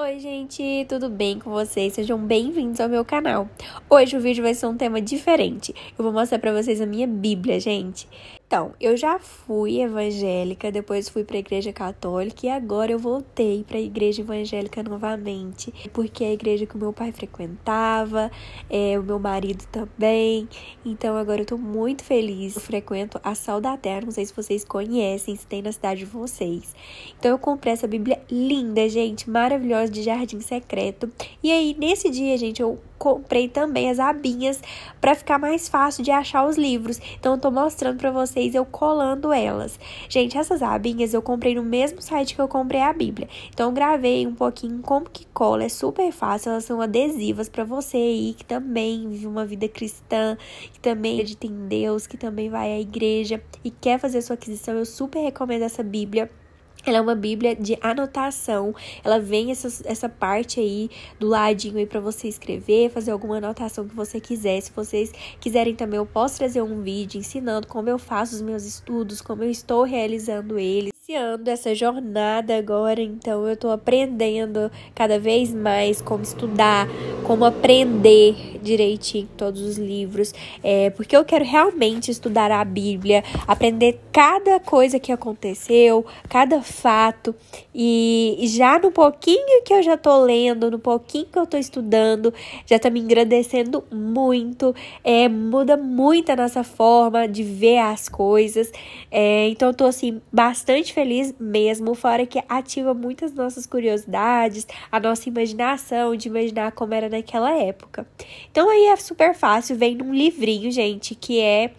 Oi gente, tudo bem com vocês? Sejam bem-vindos ao meu canal. Hoje o vídeo vai ser um tema diferente. Eu vou mostrar para vocês a minha Bíblia, gente. Então, eu já fui evangélica, depois fui para a igreja católica e agora eu voltei para a igreja evangélica novamente, porque é a igreja que o meu pai frequentava, é, o meu marido também. Então, agora eu estou muito feliz. Eu frequento a Sal da Terra, não sei se vocês conhecem, se tem na cidade de vocês. Então, eu comprei essa Bíblia linda, gente, maravilhosa de jardim secreto. E aí, nesse dia, gente, eu comprei também as abinhas para ficar mais fácil de achar os livros. Então eu tô mostrando para vocês eu colando elas. Gente, essas abinhas eu comprei no mesmo site que eu comprei a Bíblia. Então eu gravei um pouquinho como que cola, é super fácil, elas são adesivas para você aí que também vive uma vida cristã, que também acredita em Deus, que também vai à igreja e quer fazer sua aquisição. Eu super recomendo essa Bíblia. Ela é uma Bíblia de anotação. Ela vem essa, essa parte aí do ladinho aí para você escrever, fazer alguma anotação que você quiser. Se vocês quiserem também, eu posso trazer um vídeo ensinando como eu faço os meus estudos, como eu estou realizando eles iniciando essa jornada agora, então eu tô aprendendo cada vez mais como estudar, como aprender direitinho todos os livros, é, porque eu quero realmente estudar a Bíblia, aprender cada coisa que aconteceu, cada fato, e já no pouquinho que eu já tô lendo, no pouquinho que eu tô estudando, já tá me engrandecendo muito, é, muda muito a nossa forma de ver as coisas, é, então eu tô assim, bastante feliz mesmo, fora que ativa muitas nossas curiosidades, a nossa imaginação de imaginar como era naquela época. Então aí é super fácil, vem num livrinho, gente, que é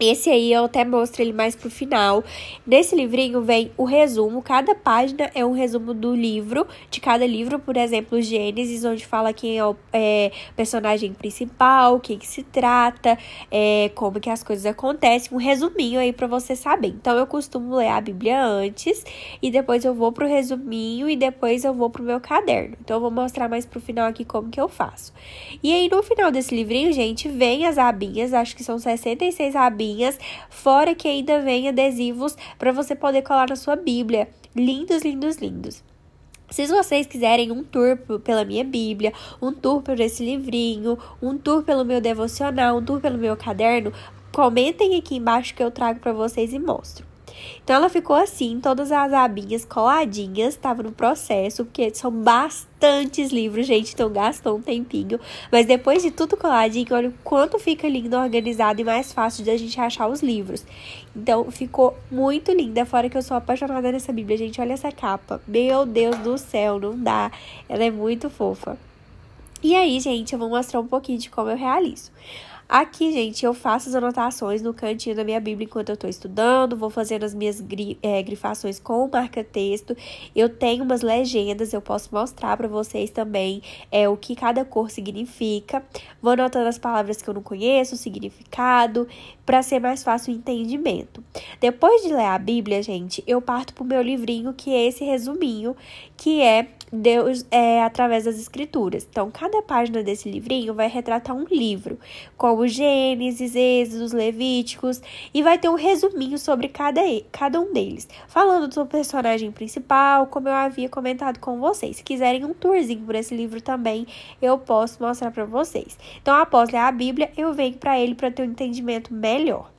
esse aí eu até mostro ele mais pro final. Nesse livrinho vem o resumo, cada página é um resumo do livro, de cada livro, por exemplo, Gênesis, onde fala quem é o é, personagem principal, o que, se trata, é, como que as coisas acontecem, um resuminho aí para você saber. Então eu costumo ler a Bíblia antes e depois eu vou pro resuminho e depois eu vou pro meu caderno. Então eu vou mostrar mais pro final aqui como que eu faço. E aí no final desse livrinho, gente, vem as abinhas, acho que são 66 abinhas dobrinhas, fora que ainda vem adesivos para você poder colar na sua Bíblia. Lindos, lindos, lindos. Se vocês quiserem um tour pela minha Bíblia, um tour por esse livrinho, um tour pelo meu devocional, um tour pelo meu caderno, comentem aqui embaixo que eu trago para vocês e mostro. Então ela ficou assim, todas as abinhas coladinhas, tava no processo, porque são bastantes livros, gente, então gastou um tempinho. Mas depois de tudo coladinho, olha o quanto fica lindo, organizado e mais fácil de a gente achar os livros. Então ficou muito linda, fora que eu sou apaixonada nessa Bíblia, gente, olha essa capa. Meu Deus do céu, não dá. Ela é muito fofa. E aí, gente, eu vou mostrar um pouquinho de como eu realizo. Aqui, gente, eu faço as anotações no cantinho da minha Bíblia enquanto eu estou estudando, vou fazendo as minhas gri, é, grifações com marca-texto. Eu tenho umas legendas, eu posso mostrar para vocês também é, o que cada cor significa. Vou anotando as palavras que eu não conheço, o significado, para ser mais fácil o entendimento. Depois de ler a Bíblia, gente, eu parto para o meu livrinho, que é esse resuminho, que é Deus é através das escrituras. Então, cada página desse livrinho vai retratar um livro, como Gênesis, Êxodos, Levíticos, e vai ter um resuminho sobre cada, cada um deles, falando do personagem principal, como eu havia comentado com vocês. Se quiserem um tourzinho por esse livro também, eu posso mostrar para vocês. Então, após ler a Bíblia, eu venho para ele para ter um entendimento melhor.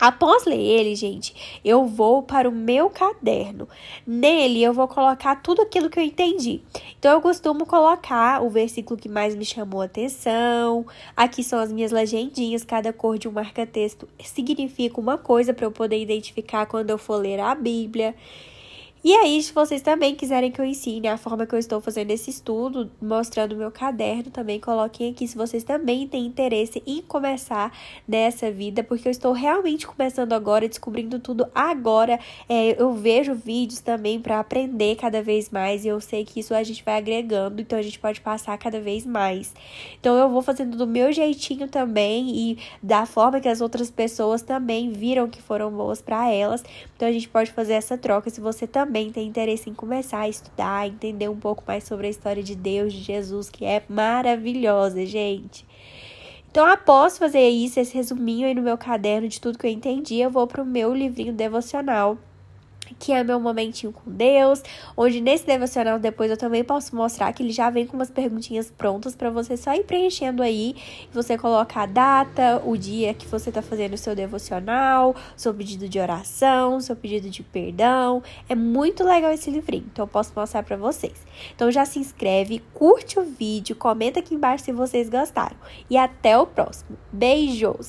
Após ler ele, gente, eu vou para o meu caderno. Nele eu vou colocar tudo aquilo que eu entendi. Então eu costumo colocar o versículo que mais me chamou a atenção. Aqui são as minhas legendinhas, cada cor de um marca-texto significa uma coisa para eu poder identificar quando eu for ler a Bíblia. E aí, se vocês também quiserem que eu ensine a forma que eu estou fazendo esse estudo, mostrando o meu caderno, também coloquem aqui se vocês também têm interesse em começar nessa vida, porque eu estou realmente começando agora, descobrindo tudo agora. É, eu vejo vídeos também para aprender cada vez mais e eu sei que isso a gente vai agregando, então a gente pode passar cada vez mais. Então eu vou fazendo do meu jeitinho também e da forma que as outras pessoas também viram que foram boas para elas. Então a gente pode fazer essa troca se você também também tem interesse em começar a estudar, entender um pouco mais sobre a história de Deus, de Jesus, que é maravilhosa, gente. Então, após fazer isso, esse resuminho aí no meu caderno de tudo que eu entendi, eu vou pro meu livrinho devocional que é meu momentinho com Deus, onde nesse devocional depois eu também posso mostrar que ele já vem com umas perguntinhas prontas para você só ir preenchendo aí. Você coloca a data, o dia que você tá fazendo o seu devocional, seu pedido de oração, seu pedido de perdão. É muito legal esse livrinho, então eu posso mostrar para vocês. Então já se inscreve, curte o vídeo, comenta aqui embaixo se vocês gostaram. E até o próximo. Beijos!